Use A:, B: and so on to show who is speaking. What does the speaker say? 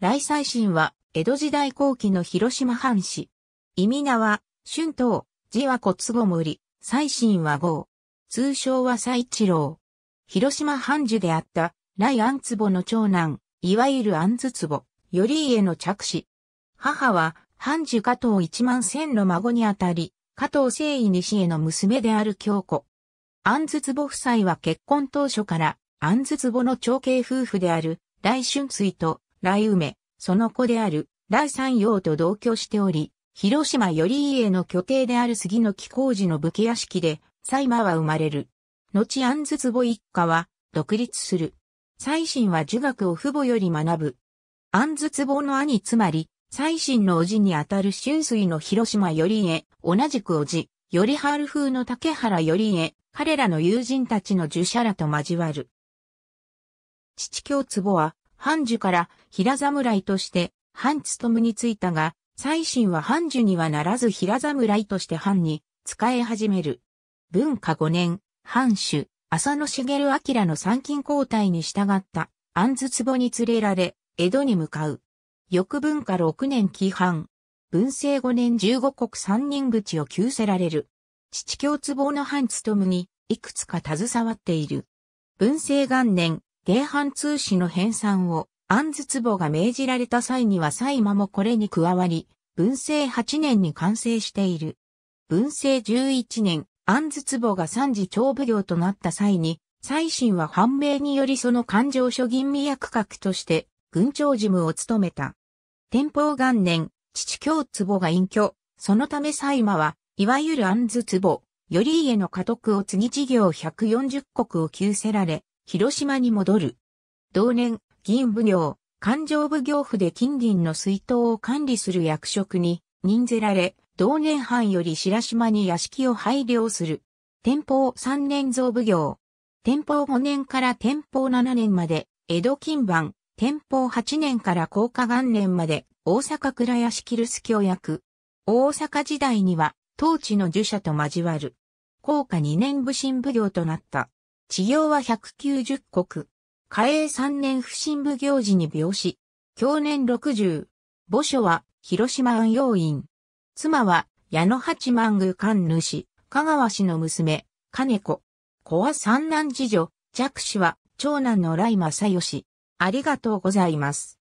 A: 来祭神は、江戸時代後期の広島藩士。意味名は、春東、字は骨ご森、り、祭神は号。通称は祭一郎。広島藩主であった、来安坪の長男、いわゆる安津坪、頼家の着子。母は、藩主加藤一万千の孫にあたり、加藤誠意西への娘である京子。安津坪夫妻は結婚当初から、安津坪の長兄夫婦である、来春水と雷梅、その子である、雷山陽と同居しており、広島頼家の拠点である杉の木工事の武家屋敷で、妻馬は生まれる。後安筒壺一家は、独立する。最新は儒学を父母より学ぶ。安筒壺の兄つまり、最新の叔父にあたる春水の広島より同じく叔父、より春風の竹原より彼らの友人たちの儒者らと交わる。父京壺は、藩主から平侍として藩務に就いたが、最新は藩主にはならず平侍として藩に使え始める。文化5年、藩主、浅野茂明の参勤交代に従った安津壺に連れられ、江戸に向かう。翌文化6年規藩。文政5年15国三人口を急せられる。父京壺の藩務にいくつか携わっている。文政元年、芸藩通史の編纂を、安筒壺が命じられた際には埼間もこれに加わり、文政8年に完成している。文政11年、安筒壺が三次長奉行となった際に、最新は判明によりその勘定所吟味役格として、軍長事務を務めた。天保元年、父京壺が隠居、そのため埼馬は、いわゆる安図壺、頼家の家督を継ぎ事業140国を急せられ、広島に戻る。同年、銀奉行、勘定奉行府で金銀の水筒を管理する役職に任ぜられ、同年半より白島に屋敷を配領する。天保三年造奉行。天保五年から天保七年まで、江戸金番。天保八年から高下元年まで、大阪倉屋敷留守教役。大阪時代には、当地の儒者と交わる。高下二年武神奉行となった。治療は190国。嘉永3年不審部行事に病死。享年60。墓所は広島安養院。妻は矢野八幡宮官主、香川氏の娘、金子。子は三男次女、弱子は長男の来正義。ありがとうございます。